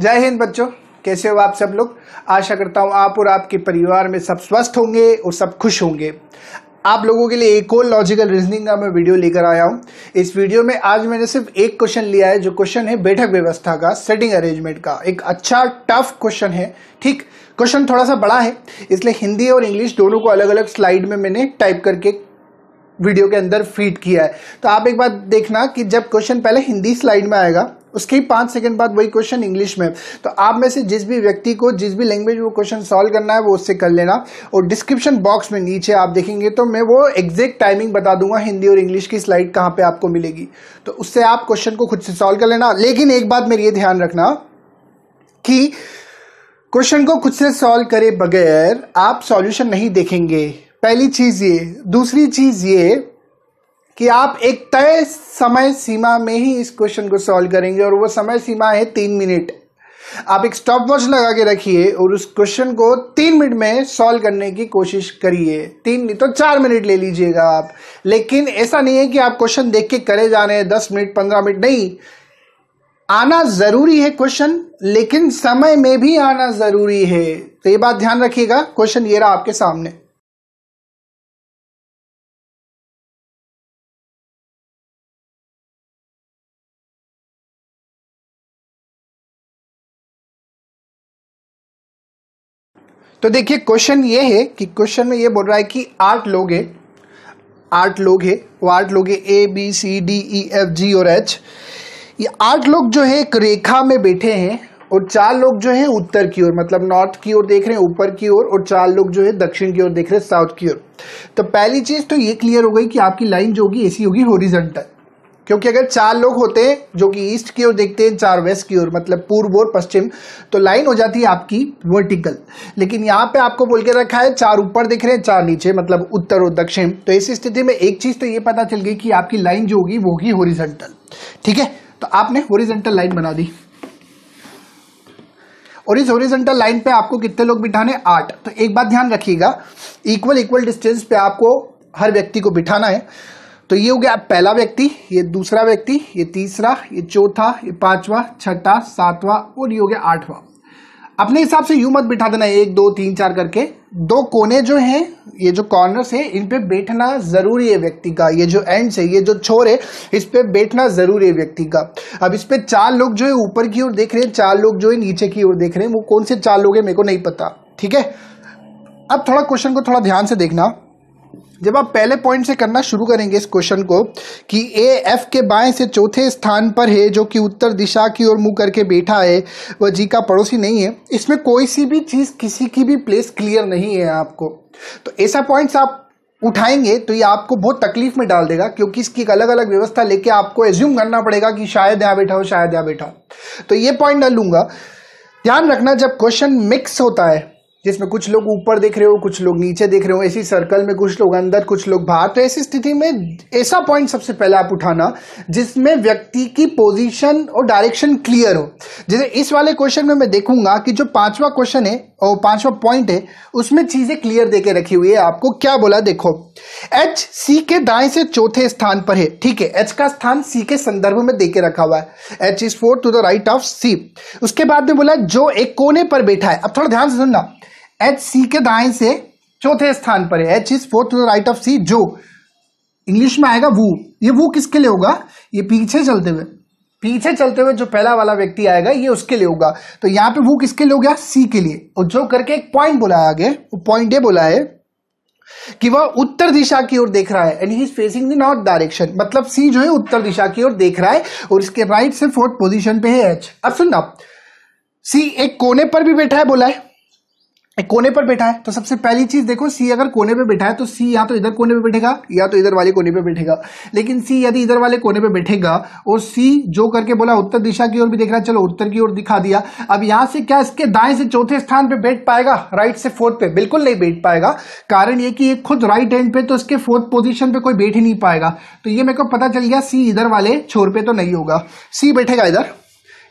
जय हिंद बच्चों कैसे हो आप सब लोग आशा करता हूँ आप और आपके परिवार में सब स्वस्थ होंगे और सब खुश होंगे आप लोगों के लिए एक और लॉजिकल रीजनिंग का मैं वीडियो लेकर आया हूँ इस वीडियो में आज मैंने सिर्फ एक क्वेश्चन लिया है जो क्वेश्चन है बैठक व्यवस्था का सेटिंग अरेंजमेंट का एक अच्छा टफ क्वेश्चन है ठीक क्वेश्चन थोड़ा सा बड़ा है इसलिए हिंदी और इंग्लिश दोनों को अलग अलग स्लाइड में मैंने टाइप करके वीडियो के अंदर फीड किया है तो आप एक बार देखना कि जब क्वेश्चन पहले हिंदी स्लाइड में आएगा उसके पाँच सेकंड बाद वही क्वेश्चन इंग्लिश में तो आप में से जिस भी व्यक्ति को जिस भी लैंग्वेज वो क्वेश्चन सॉल्व करना है वो उससे कर लेना और डिस्क्रिप्शन बॉक्स में नीचे आप देखेंगे तो मैं वो एग्जैक्ट टाइमिंग बता दूंगा हिंदी और इंग्लिश की स्लाइड कहाँ पर आपको मिलेगी तो उससे आप क्वेश्चन को खुद से सॉल्व कर लेना लेकिन एक बात मेरे ये ध्यान रखना कि क्वेश्चन को खुद से सॉल्व करे बगैर आप सॉल्यूशन नहीं देखेंगे पहली चीज़ ये दूसरी चीज़ ये कि आप एक तय समय सीमा में ही इस क्वेश्चन को सॉल्व करेंगे और वो समय सीमा है तीन मिनट आप एक स्टॉप वॉच लगा के रखिए और उस क्वेश्चन को तीन मिनट में सॉल्व करने की कोशिश करिए तीन नहीं तो चार मिनट ले लीजिएगा आप लेकिन ऐसा नहीं है कि आप क्वेश्चन देख के करे जा रहे हैं दस मिनट पंद्रह मिनट नहीं आना जरूरी है क्वेश्चन लेकिन समय में भी आना जरूरी है तो ये बात ध्यान रखिएगा क्वेश्चन ये रहा आपके सामने तो देखिए क्वेश्चन ये है कि क्वेश्चन में ये बोल रहा है कि आठ लोग हैं आठ लोग हैं वो आठ लोग हैं A B C D E F G और एच ये आठ लोग जो है एक रेखा में बैठे हैं और चार लोग जो है उत्तर की ओर मतलब नॉर्थ की ओर देख रहे हैं ऊपर की ओर और, और चार लोग जो है दक्षिण की ओर देख रहे हैं साउथ की ओर तो पहली चीज तो ये क्लियर हो गई कि आपकी लाइन जो होगी ऐसी होगी होरिजेंटल क्योंकि अगर चार लोग होते हैं जो कि ईस्ट की ओर देखते हैं चार वेस्ट की ओर मतलब पूर्व और पश्चिम तो लाइन हो जाती है आपकी वर्टिकल लेकिन यहाँ पे आपको बोल के रखा है चार ऊपर दिख रहे हैं चार नीचे मतलब उत्तर और दक्षिण तो इस स्थिति में एक चीज़ तो ये पता चल गई कि आपकी लाइन जो होगी वो होगी होरिजेंटल ठीक है तो आपने होरिजेंटल लाइन बना दी और इस ओरिजेंटल लाइन पे आपको कितने लोग बिठाने आठ तो एक बात ध्यान रखिएगा इक्वल इक्वल डिस्टेंस पे आपको हर व्यक्ति को बिठाना है तो ये हो गया पहला व्यक्ति ये दूसरा व्यक्ति ये तीसरा ये चौथा ये पांचवा छठा सातवा और ये हो गया आठवां अपने हिसाब से यू मत बिठा देना एक दो तीन चार करके दो कोने जो हैं ये जो कॉर्नर्स है इन पे बैठना जरूरी है व्यक्ति का ये जो एंड है ये जो छोर है इस पे बैठना जरूरी है व्यक्ति का अब इस पे चार लोग जो है ऊपर की ओर देख रहे हैं चार लोग जो है नीचे की ओर देख रहे हैं वो कौन से चार लोग हैं मेरे को नहीं पता ठीक है अब थोड़ा क्वेश्चन को थोड़ा ध्यान से देखना जब आप पहले पॉइंट से करना शुरू करेंगे इस क्वेश्चन को कि ए एफ के बाएं से चौथे स्थान पर है जो कि उत्तर दिशा की ओर मुंह करके बैठा है वह जी का पड़ोसी नहीं है इसमें कोई सी भी चीज़ किसी की भी प्लेस क्लियर नहीं है आपको तो ऐसा पॉइंट्स आप उठाएंगे तो ये आपको बहुत तकलीफ में डाल देगा क्योंकि इसकी एक अलग अलग व्यवस्था लेके आपको एज्यूम करना पड़ेगा कि शायद यहां बैठा हो शायद यहां बैठा हो तो ये पॉइंट डालूंगा ध्यान रखना जब क्वेश्चन मिक्स होता है जिसमें कुछ लोग ऊपर देख रहे हो कुछ लोग नीचे देख रहे हो ऐसी सर्कल में कुछ लोग अंदर कुछ लोग बाहर तो ऐसी स्थिति में ऐसा पॉइंट सबसे पहले आप उठाना जिसमें व्यक्ति की पोजीशन और डायरेक्शन क्लियर हो जैसे इस वाले क्वेश्चन में मैं देखूंगा कि जो पांचवा क्वेश्चन है और पांचवा पॉइंट है उसमें चीजें क्लियर देके रखी हुई है आपको क्या बोला देखो एच सी के दाएं से चौथे स्थान पर है ठीक है एच का स्थान सी के संदर्भ में देके रखा हुआ है H is four to the right of C उसके बाद में बोला जो एक कोने पर बैठा है अब थोड़ा ध्यान से सुनना एच सी के दाएं से चौथे स्थान पर है H is fourth to the right of C जो इंग्लिश में आएगा वो ये वो किसके लिए होगा ये पीछे चलते हुए पीछे चलते हुए जो पहला वाला व्यक्ति आएगा ये उसके लिए होगा तो यहां पे वो किसके लिए हो गया सी के लिए और जो करके एक पॉइंट बोला है आगे वो पॉइंट ये बोला है कि वह उत्तर दिशा की ओर देख रहा है and he is facing the north direction मतलब सी जो है उत्तर दिशा की ओर देख रहा है और इसके राइट से फोर्थ पोजिशन पे है एच अब सुनना सी एक कोने पर भी बैठा है बोला है एक कोने पर बैठा है तो सबसे पहली चीज देखो सी अगर कोने पर बैठा है तो सी या तो इधर कोने पर बैठेगा या तो इधर वाले कोने पर बैठेगा लेकिन सी यदि इधर वाले कोने पर बैठेगा और सी जो करके बोला उत्तर दिशा की ओर भी देख रहा है चलो उत्तर की ओर दिखा दिया अब यहां से क्या इसके दाएं से चौथे स्थान पर बैठ पाएगा राइट से फोर्थ पे बिल्कुल नहीं बैठ पाएगा कारण ये कि ये खुद राइट हैंड पे तो इसके फोर्थ पोजिशन पे कोई बैठ ही नहीं पाएगा तो ये मेरे को पता चल गया सी इधर वाले छोर पे तो नहीं होगा सी बैठेगा इधर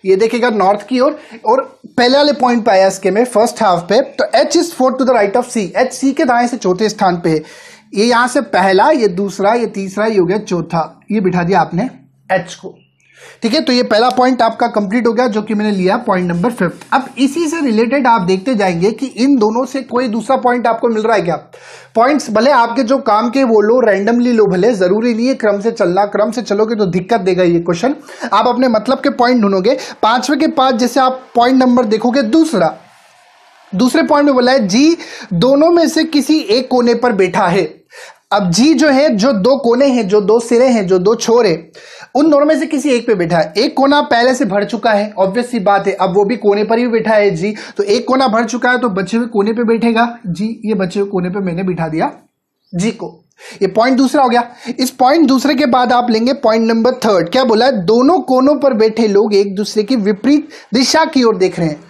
ये देखेगा नॉर्थ की ओर और, और पहले वाले पॉइंट पे आया इसके में फर्स्ट हाफ पे तो H is fourth to the right of C H C के दाएं से चौथे स्थान पे है ये यहां से पहला ये दूसरा ये तीसरा ये हो गया चौथा ये बिठा दिया आपने एच को ठीक है तो ये पहला पॉइंट आपका कंप्लीट हो गया जो कि मैंने लिया पॉइंट नंबर फिफ्थ अब इसी से रिलेटेड आप देखते जाएंगे कि इन दोनों से कोई दूसरा पॉइंट आपको मिल रहा है क्या पॉइंट्स भले आपके जो काम के वो लो रैंडमली लो भले जरूरी नहीं है क्रम से चलना क्रम से चलोगे तो दिक्कत देगा ये क्वेश्चन आप अपने मतलब के पॉइंट ढूंढोगे पांचवे के पास जैसे आप पॉइंट नंबर देखोगे दूसरा दूसरे पॉइंट में बोला है जी दोनों में से किसी एक कोने पर बैठा है अब जी जो है जो दो कोने हैं जो दो सिरे हैं जो दो छोर है उन दोनों में से किसी एक पे बैठा है एक कोना पहले से भर चुका है ऑब्वियस सी बात है अब वो भी कोने पर ही बैठा है जी तो एक कोना भर चुका है तो बच्चे हुए कोने पे बैठेगा जी ये बच्चे हुए कोने पे मैंने बिठा दिया जी को ये पॉइंट दूसरा हो गया इस पॉइंट दूसरे के बाद आप लेंगे पॉइंट नंबर थर्ड क्या बोला है दोनों कोनों पर बैठे लोग एक दूसरे की विपरीत दिशा की ओर देख रहे हैं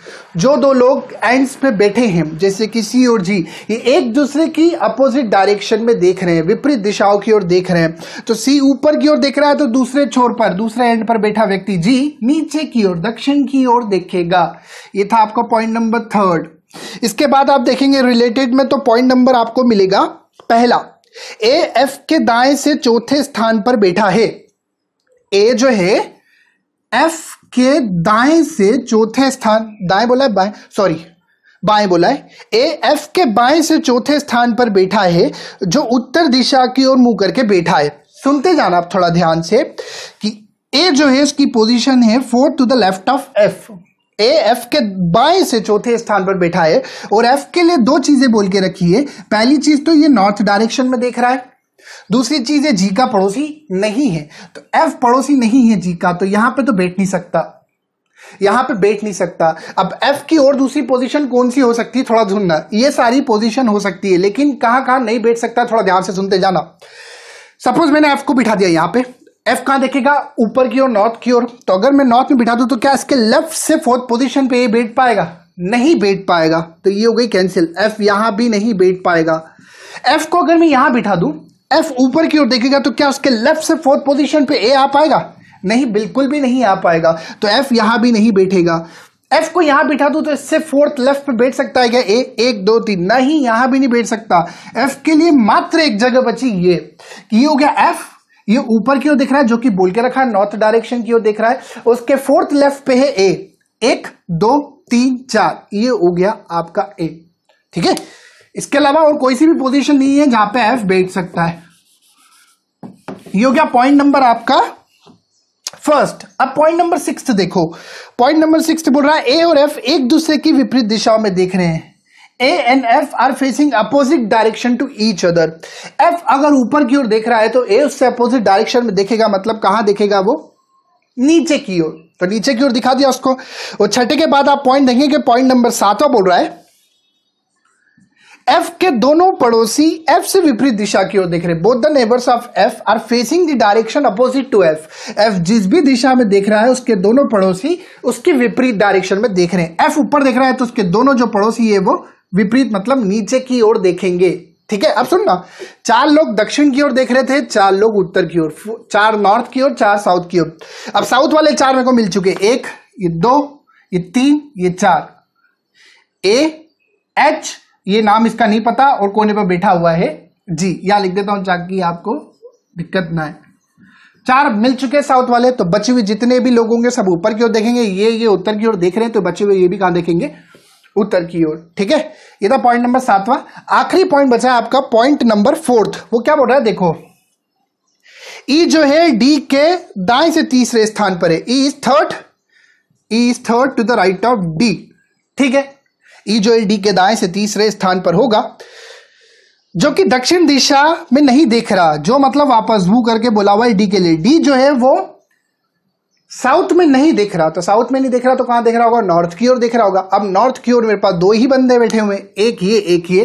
जो दो लोग एंड्स पे बैठे हैं जैसे कि सी और जी ये एक दूसरे की अपोजिट डायरेक्शन में देख रहे हैं विपरीत दिशाओं की ओर देख रहे हैं तो सी ऊपर की ओर देख रहा है तो दूसरे छोर पर दूसरे एंड पर बैठा व्यक्ति जी नीचे की ओर दक्षिण की ओर देखेगा ये था आपका पॉइंट नंबर थर्ड इसके बाद आप देखेंगे रिलेटेड में तो पॉइंट नंबर आपको मिलेगा पहला ए एफ के दाएं से चौथे स्थान पर बैठा है ए जो है एफ के दाएं से चौथे स्थान दाएं बोला है बाएं सॉरी बाएं बोला है ए एफ के बाएं से चौथे स्थान पर बैठा है जो उत्तर दिशा की ओर मुंह करके बैठा है सुनते जाना आप थोड़ा ध्यान से कि ए जो है उसकी पोजीशन है fourth to the left of F A F के बाएं से चौथे स्थान पर बैठा है और एफ के लिए दो चीजें बोल के रखी है पहली चीज तो ये नॉर्थ डायरेक्शन में देख रहा है दूसरी चीज है जी का पड़ोसी नहीं है तो एफ पड़ोसी नहीं है जी का तो यहां पे तो बैठ नहीं सकता यहां पे बैठ नहीं सकता अब एफ की और दूसरी पोजीशन कौन सी हो सकती है थोड़ा ढूंढना ये सारी पोजीशन हो सकती है लेकिन कहां कहां नहीं बैठ सकता थोड़ा ध्यान से सुनते जाना सपोज मैंने एफ को बिठा दिया यहां पे एफ कहां देखेगा ऊपर की ओर नॉर्थ की ओर तो अगर मैं नॉर्थ में बिठा दू तो क्या इसके लेफ्ट से फोर्थ पोजिशन पे बैठ पाएगा नहीं बैठ पाएगा तो ये हो गई कैंसिल एफ यहां भी नहीं बैठ पाएगा एफ को अगर मैं यहां बिठा दू एफ ऊपर की ओर देखेगा तो क्या उसके लेफ्ट से फोर्थ पोजीशन पे ए आ पाएगा नहीं बिल्कुल भी नहीं आ पाएगा तो एफ यहां भी नहीं बैठेगा एफ को यहां बिठा दू तो इससे फोर्थ लेफ्ट पे बैठ सकता है क्या ए एक दो तीन नहीं यहां भी नहीं बैठ सकता एफ के लिए मात्र एक जगह बची ये ये हो गया एफ ये ऊपर की ओर दिख रहा है जो कि बोल के रखा है नॉर्थ डायरेक्शन की ओर दिख रहा है उसके फोर्थ लेफ्ट पे है ए एक दो तीन चार ये हो गया आपका ए ठीक है इसके अलावा और कोई सी भी पोजीशन नहीं है जहां पे एफ बैठ सकता है ये हो गया पॉइंट नंबर आपका फर्स्ट अब पॉइंट नंबर सिक्स देखो पॉइंट नंबर सिक्स बोल रहा है ए और एफ एक दूसरे की विपरीत दिशाओं में देख रहे हैं A and F are facing opposite direction to each other F अगर ऊपर की ओर देख रहा है तो ए उससे अपोजिट डायरेक्शन में देखेगा मतलब कहां देखेगा वो नीचे की ओर तो नीचे की ओर दिखा दिया उसको वो छठे के बाद आप पॉइंट देखेंगे कि पॉइंट नंबर सातवा बोल रहा है एफ के दोनों पड़ोसी एफ से विपरीत दिशा की ओर देख रहे both the neighbours of F are facing the direction opposite to F F जिस भी दिशा में देख रहा है उसके दोनों पड़ोसी उसके विपरीत डायरेक्शन में देख रहे हैं एफ ऊपर देख रहा है तो उसके दोनों जो पड़ोसी है वो विपरीत मतलब नीचे की ओर देखेंगे ठीक है अब सुनना चार लोग दक्षिण की ओर देख रहे थे चार लोग उत्तर की ओर चार नॉर्थ की ओर चार साउथ की ओर अब साउथ वाले चार मेरे को मिल चुके एक ये दो ये तीन ये चार ए एच ये नाम इसका नहीं पता और कोने पर बैठा हुआ है जी या लिख देता हूं ताकि आपको दिक्कत ना है चार मिल चुके साउथ वाले तो बचे हुए जितने भी लोग होंगे सब ऊपर की ओर देखेंगे ये ये उत्तर की ओर देख रहे हैं तो बचे हुए ये भी कहां देखेंगे उत्तर की ओर ठीक है ये था पॉइंट नंबर सातवां आखिरी पॉइंट बचा है आपका पॉइंट नंबर फोर्थ वो क्या बोल रहा है देखो ई e जो है डी के दाएं से तीसरे स्थान पर है E is third E is third to the right of D ठीक है ई e जो है डी के दाएं से तीसरे स्थान पर होगा जो कि दक्षिण दिशा में नहीं देख रहा जो मतलब वापस वो करके बोला हुआ है डी के लिए डी जो है वो साउथ में नहीं देख रहा तो साउथ में नहीं देख रहा तो कहां देख रहा होगा नॉर्थ की ओर देख रहा होगा अब नॉर्थ की ओर मेरे पास दो ही बंदे बैठे हुए एक ये एक ये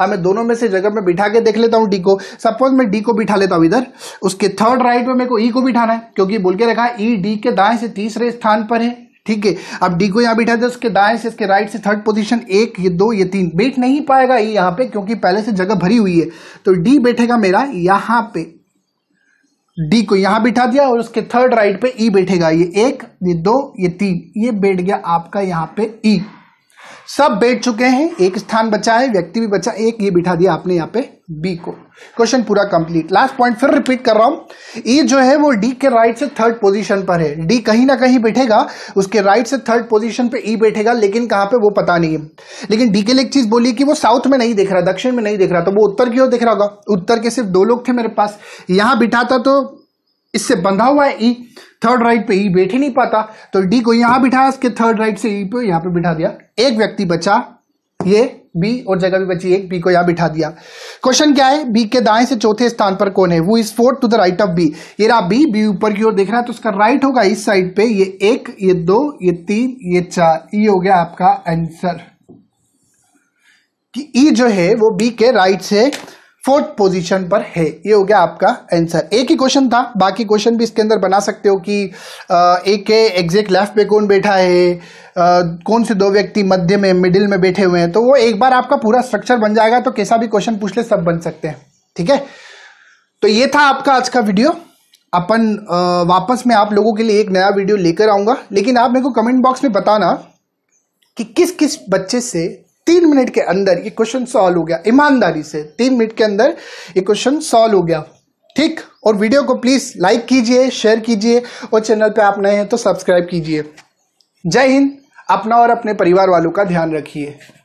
अब मैं दोनों में से जगह में बिठा के देख लेता हूँ डी को सपोज मैं डी को बिठा लेता हूँ इधर उसके थर्ड राइट में मेरे को ई e को बिठाना है क्योंकि बोल के रखा है ई e डी के दाएं से तीसरे स्थान पर है ठीक है अब डी को यहां बिठा दे उसके दाएं से इसके राइट से थर्ड पोजीशन एक ये दो ये तीन बैठ नहीं पाएगा ई e यहाँ पे क्योंकि पहले से जगह भरी हुई है तो डी बैठेगा मेरा यहाँ पे डी को यहां बिठा दिया और उसके थर्ड राइट पे ई e बैठेगा ये एक ये दो ये तीन ये बैठ गया आपका यहां पे ई e. सब बैठ चुके हैं एक स्थान बचा है व्यक्ति भी बचा एक ये बिठा दिया आपने यहाँ पे बी को क्वेश्चन पूरा कंप्लीट लास्ट पॉइंट फिर रिपीट कर रहा हूं ई जो है वो डी के राइट से थर्ड पोजीशन पर है डी कहीं ना कहीं बैठेगा उसके राइट से थर्ड पोजीशन पे ई e बैठेगा लेकिन कहां पे वो पता नहीं है लेकिन डी के लिए एक चीज बोली कि वो साउथ में नहीं देख रहा दक्षिण में नहीं देख रहा तो वो उत्तर की ओर देख रहा होगा उत्तर के सिर्फ दो लोग थे मेरे पास यहां बिठाता तो इससे बंधा हुआ है ई e। थर्ड राइट पे ई बैठ ही नहीं पाता तो डी को यहां बिठाया इसके थर्ड राइट से ई e पे यहां पे बिठा दिया एक व्यक्ति बचा ये बी और जगह भी बची एक बी को यहां बिठा दिया क्वेश्चन क्या है बी के दाएं से चौथे स्थान पर कौन है वो is fourth to the right of B ये रहा बी बी ऊपर की ओर देख रहा है तो उसका राइट होगा इस साइड पे ये एक ये दो ये तीन ये चार ये e हो गया आपका आंसर कि ई e जो है वो बी के राइट से फोर्थ पोजीशन पर है ये हो गया आपका आंसर एक ही क्वेश्चन था बाकी क्वेश्चन भी इसके अंदर बना सकते हो कि एक के एग्जैक्ट लेफ्ट पे कौन बैठा है आ, कौन से दो व्यक्ति मध्य में मिडिल में बैठे हुए हैं तो वो एक बार आपका पूरा स्ट्रक्चर बन जाएगा तो कैसा भी क्वेश्चन पूछ ले सब बन सकते हैं ठीक है तो ये था आपका आज का वीडियो अपन वापस में आप लोगों के लिए एक नया वीडियो लेकर आऊँगा लेकिन आप मेरे को कमेंट बॉक्स में बताना कि किस किस बच्चे से तीन मिनट के अंदर ये क्वेश्चन सॉल्व हो गया ईमानदारी से तीन मिनट के अंदर ये क्वेश्चन सॉल्व हो गया ठीक और वीडियो को प्लीज लाइक कीजिए शेयर कीजिए और चैनल पे आप नए हैं तो सब्सक्राइब कीजिए जय हिंद अपना और अपने परिवार वालों का ध्यान रखिए